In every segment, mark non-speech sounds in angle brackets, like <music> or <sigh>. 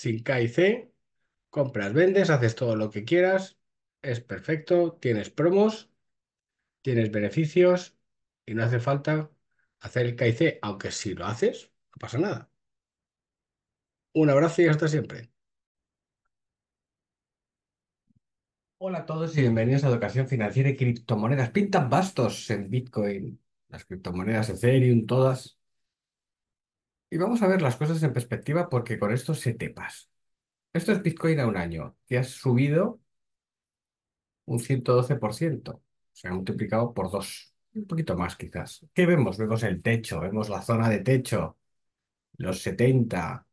sin K C, compras, vendes, haces todo lo que quieras, es perfecto, tienes promos, tienes beneficios y no hace falta hacer el K aunque si lo haces, no pasa nada. Un abrazo y hasta siempre. Hola a todos y bienvenidos a Educación Financiera y Criptomonedas. Pintan bastos en Bitcoin, las criptomonedas Ethereum, todas. Y vamos a ver las cosas en perspectiva porque con esto se te Esto es Bitcoin a un año, que has subido un 112%, se ha multiplicado por dos, un poquito más quizás. ¿Qué vemos? Vemos el techo, vemos la zona de techo, los 70,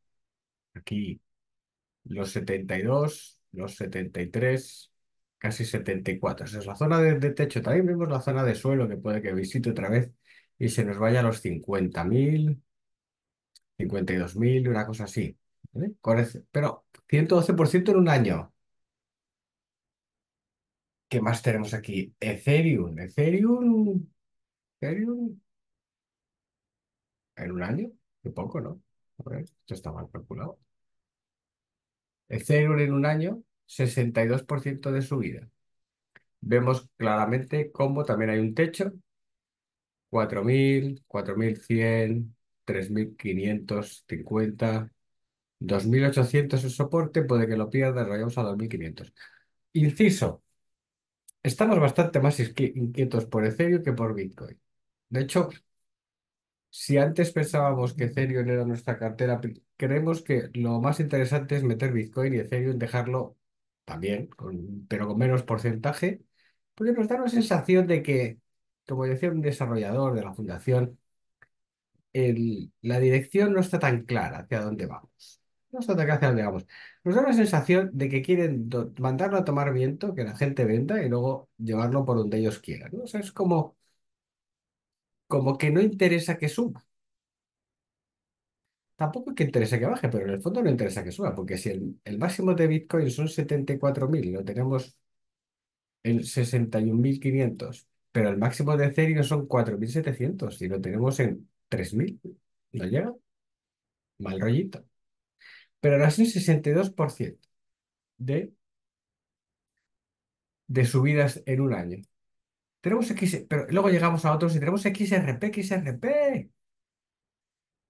aquí, los 72, los 73, casi 74. Esa es la zona de, de, techo. También vemos la zona de suelo que puede que visite otra vez y se nos vaya a los 50.000, 52.000, una cosa así. ¿eh? Pero 112% en un año. ¿Qué más tenemos aquí? Ethereum. Ethereum. Ethereum en un año. Qué poco, ¿no? esto está mal calculado. Ethereum en un año, 62% de subida. Vemos claramente cómo también hay un techo. 4.000, 4.100. 3.550, 2.800 el soporte, puede que lo pierda, rayamos a 2.500. Inciso, estamos bastante más inquietos por Ethereum que por Bitcoin. De hecho, si antes pensábamos que Ethereum era nuestra cartera, creemos que lo más interesante es meter Bitcoin y Ethereum, dejarlo también, pero con menos porcentaje, porque nos da la sensación de que, como decía un desarrollador de la fundación, la dirección no está tan clara hacia dónde vamos. No está tan clara hacia dónde vamos. Nos da la sensación de que quieren mandarlo a tomar viento, que la gente venda y luego llevarlo por donde ellos quieran. ¿no? O es como, como que no interesa que suba. Tampoco es que interesa que baje, pero en el fondo no interesa que suba, porque si el, máximo de Bitcoin son 74.000, lo tenemos en 61.500, pero el máximo de Ethereum son 4.700 y lo tenemos en 3.000, no llega. Mal rollito. Pero ahora un 62% de, de subidas en un año. Tenemos X, pero luego llegamos a otros y tenemos XRP, XRP.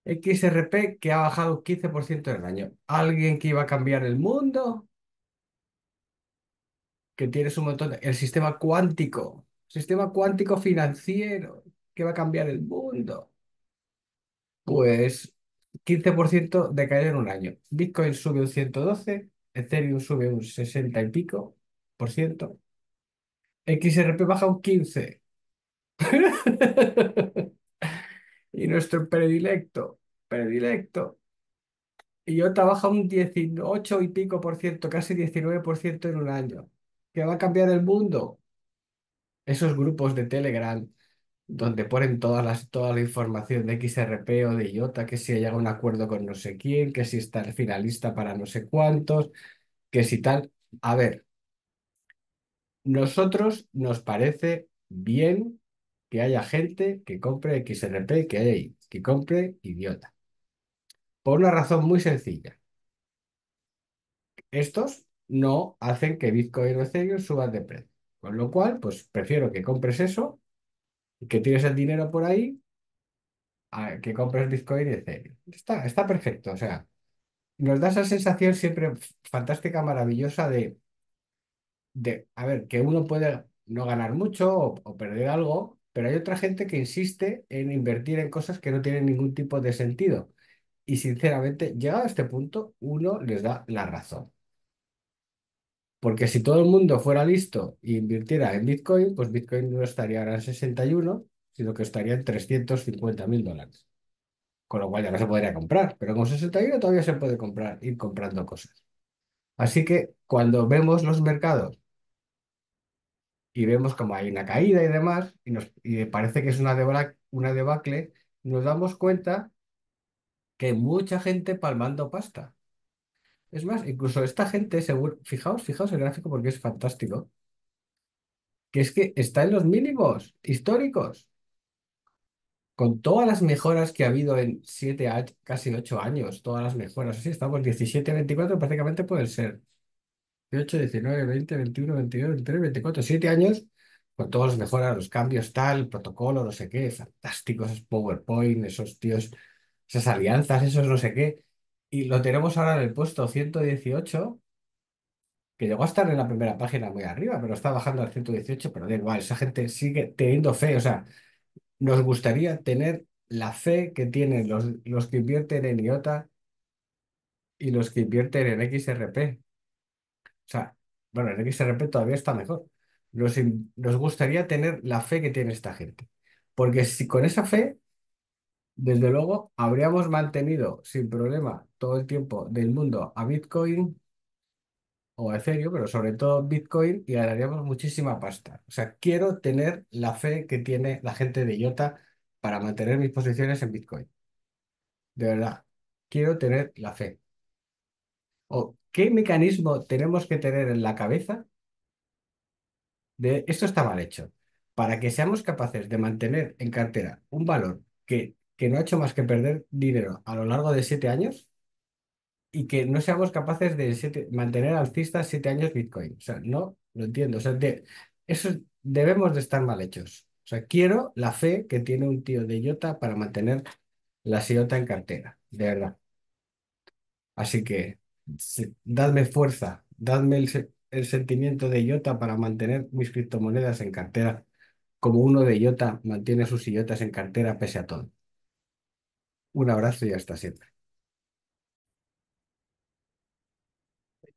XRP que ha bajado 15% en el año. Alguien que iba a cambiar el mundo. Que tiene un montón El sistema cuántico. Sistema cuántico financiero que va a cambiar el mundo. Pues 15% de caída en un año. Bitcoin sube un 112, Ethereum sube un 60 y pico por ciento, XRP baja un 15. <laughs> Y nuestro predilecto, predilecto, IOTA baja un 18 y pico por ciento, casi 19 en un año. ¿Qué va a cambiar el mundo? Esos grupos de Telegram donde ponen toda la información de XRP o de IOTA, que si hay un acuerdo con no sé quién, que si está el finalista para no sé cuántos, que si tal. A ver, nosotros nos parece bien que haya gente que compre XRP, que haya que compre IOTA. Por una razón muy sencilla. Estos no hacen que Bitcoin o Ethereum suban de precio. Con lo cual, pues prefiero que compres eso que tienes el dinero por ahí, que compres Bitcoin y Ethereum. Está, está perfecto, o sea, nos da esa sensación siempre fantástica, maravillosa de, de, a ver, que uno puede no ganar mucho o perder algo, pero hay otra gente que insiste en invertir en cosas que no tienen ningún tipo de sentido. Y sinceramente, llegado a este punto, uno les da la razón. Porque si todo el mundo fuera listo e invirtiera en Bitcoin, pues Bitcoin no estaría ahora en 61, sino que estaría en 350 mil dólares. Con lo cual ya no se podría comprar, pero con 61 todavía se puede comprar, ir comprando cosas. Así que cuando vemos los mercados y vemos como hay una caída y demás, y, nos, parece que es una, debacle, una debacle, nos damos cuenta que hay mucha gente palmando pasta. Es más, incluso esta gente, seguro, fijaos, fijaos el gráfico porque es fantástico, que es que está en los mínimos históricos. Con todas las mejoras que ha habido en siete, casi ocho años, todas las mejoras, así estamos 17, 24, prácticamente pueden ser 18, 19, 20, 21, 22, 23, 24, 7 años, con todas las mejoras, los cambios, tal, protocolo, no sé qué, fantásticos, esos PowerPoint, esos tíos, esas alianzas, esos no sé qué. Y lo tenemos ahora en el puesto 118, que llegó a estar en la primera página muy arriba, pero está bajando al 118, pero da igual, esa gente sigue teniendo fe, o sea, nos gustaría tener la fe que tienen los, los que invierten en IOTA y los que invierten en XRP. O sea, bueno, en XRP todavía está mejor. nos gustaría tener la fe que tiene esta gente. Porque si con esa fe, desde luego, habríamos mantenido sin problema todo el tiempo del mundo a Bitcoin o a Ethereum, pero sobre todo Bitcoin y ganaríamos muchísima pasta. O sea, quiero tener la fe que tiene la gente de IOTA para mantener mis posiciones en Bitcoin. De verdad, quiero tener la fe. ¿O qué mecanismo tenemos que tener en la cabeza de esto está mal hecho? Para que seamos capaces de mantener en cartera un valor que, que no ha hecho más que perder dinero a lo largo de siete años y que no seamos capaces de mantener alcistas siete años Bitcoin. O sea, no lo entiendo. O sea, eso debemos de estar mal hechos. O sea, quiero la fe que tiene un tío de Iota para mantener la Siota en cartera, de verdad. Así que dadme fuerza, dadme el, sentimiento de Iota para mantener mis criptomonedas en cartera, como uno de Iota mantiene sus Iotas en cartera pese a todo. Un abrazo y hasta siempre.